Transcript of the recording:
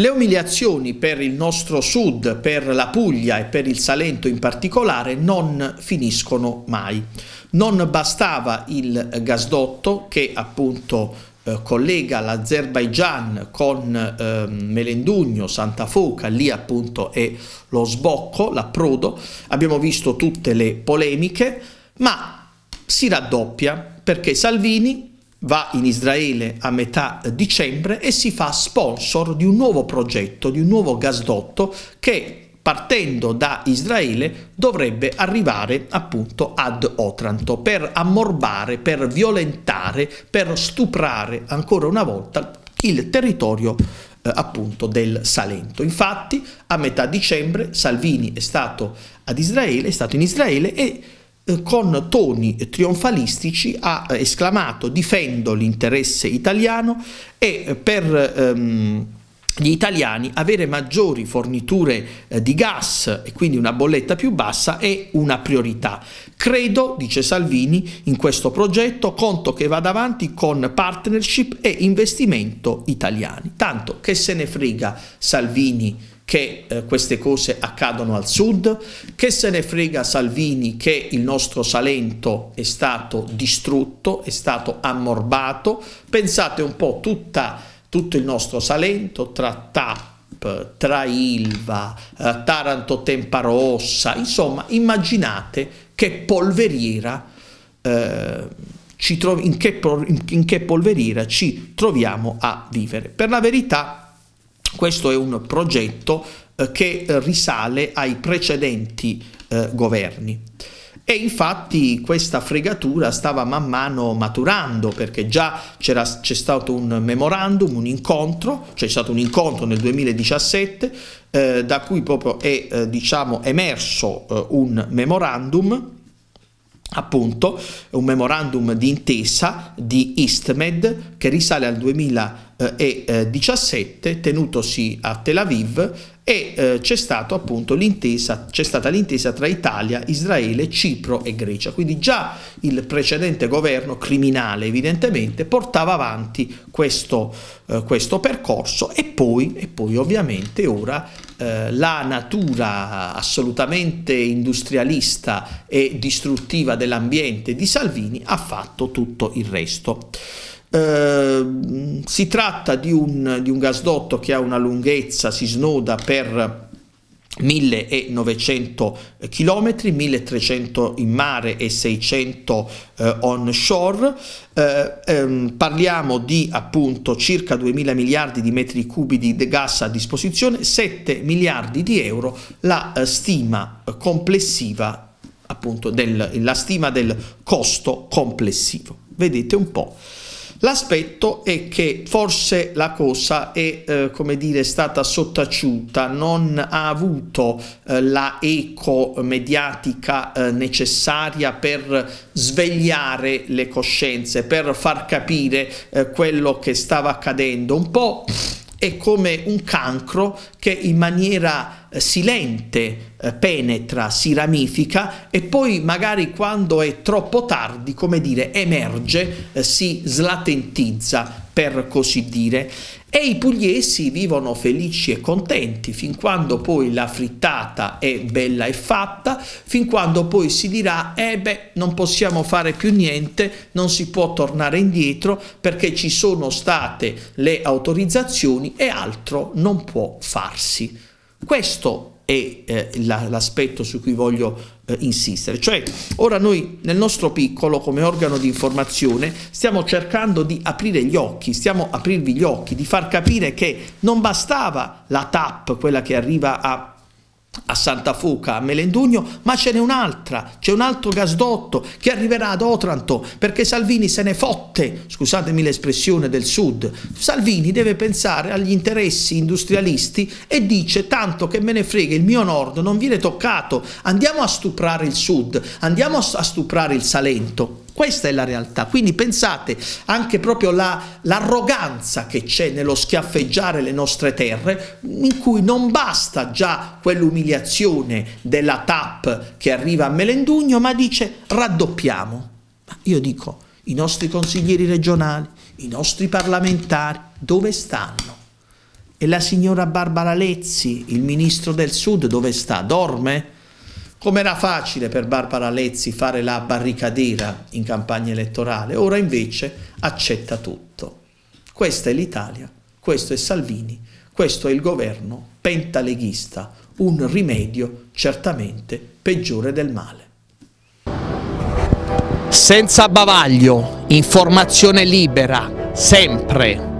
Le umiliazioni per il nostro sud, per la Puglia e per il Salento in particolare non finiscono mai. Non bastava il gasdotto che appunto eh, collega l'Azerbaigian con eh, Melendugno, Santa Foca, lì appunto è lo sbocco, l'approdo. Abbiamo visto tutte le polemiche, ma si raddoppia perché Salvini va in Israele a metà dicembre e si fa sponsor di un nuovo progetto, di un nuovo gasdotto che partendo da Israele dovrebbe arrivare appunto ad Otranto per ammorbare, per violentare, per stuprare ancora una volta il territorio eh, appunto del Salento. Infatti a metà dicembre Salvini è stato ad Israele, è stato in Israele e eh, con toni trionfalistici ha eh, esclamato difendo l'interesse italiano e eh, per ehm, gli italiani avere maggiori forniture di gas e quindi una bolletta più bassa è una priorità. Credo, dice Salvini, in questo progetto conto che vada avanti con partnership e investimento italiani. Tanto che se ne frega Salvini che eh, queste cose accadono al sud, che se ne frega Salvini che il nostro Salento è stato distrutto, è stato ammorbato, pensate un po' tutta, tutto il nostro Salento tra TAP, tra Ilva, eh, Taranto Temparossa, insomma immaginate che polveriera, eh, in, che, in che polveriera ci troviamo a vivere. Per la verità questo è un progetto eh, che eh, risale ai precedenti eh, governi. E infatti questa fregatura stava man mano maturando perché già c'è stato un memorandum, un incontro, c'è cioè stato un incontro nel 2017 eh, da cui proprio è eh, diciamo, emerso eh, un memorandum appunto un memorandum di intesa di Istmed che risale al 2017 tenutosi a Tel Aviv e eh, c'è, stata l'intesa tra Italia, Israele, Cipro e Grecia. Quindi già il precedente governo, criminale evidentemente, portava avanti questo, eh, questo percorso e poi, e poi, ovviamente ora eh, la natura assolutamente industrialista e distruttiva dell'ambiente di Salvini ha fatto tutto il resto. Ehm, si tratta di un, di un gasdotto che ha una lunghezza, si snoda per 1900 km, 1300 in mare e 600 eh, on shore, eh, ehm, parliamo di appunto circa 2000 miliardi di metri cubi di gas a disposizione, 7 miliardi di euro la eh, stima complessiva appunto del, la stima del costo complessivo. Vedete un po' L'aspetto è che forse la cosa è eh, come dire stata sottaciuta, non ha avuto eh, la eco mediatica eh, necessaria per svegliare le coscienze, per far capire eh, quello che stava accadendo, un po' è come un cancro che in maniera eh, silente eh, penetra, si ramifica e poi magari quando è troppo tardi, come dire, emerge, eh, si slatentizza per così dire. E i pugliesi vivono felici e contenti fin quando poi la frittata è bella e fatta, fin quando poi si dirà eh beh non possiamo fare più niente, non si può tornare indietro perché ci sono state le autorizzazioni e altro non può farsi. Questo è eh, la, l'aspetto su cui voglio eh, insistere. Cioè, ora noi nel nostro piccolo, come organo di informazione, stiamo cercando di aprire gli occhi, stiamo aprirvi gli occhi, di far capire che non bastava la TAP, quella che arriva a a Santa Foca, a Melendugno, ma ce n'è un'altra, c'è un altro gasdotto che arriverà ad Otranto perché Salvini se ne fotte, scusatemi l'espressione del sud, Salvini deve pensare agli interessi industrialisti e dice tanto che me ne frega il mio nord non viene toccato, andiamo a stuprare il sud, andiamo a stuprare il Salento. Questa è la realtà, quindi pensate anche proprio l'arroganza la, che c'è nello schiaffeggiare le nostre terre, in cui non basta già quell'umiliazione della TAP che arriva a Melendugno, ma dice raddoppiamo. Ma io dico, i nostri consiglieri regionali, i nostri parlamentari, dove stanno? E la signora Barbara Lezzi, il ministro del Sud, dove sta? Dorme? Com'era facile per Barbara Lezzi fare la barricadera in campagna elettorale, ora invece accetta tutto. Questa è l'Italia, questo è Salvini, questo è il governo pentaleghista, un rimedio certamente peggiore del male. Senza bavaglio, informazione libera, sempre.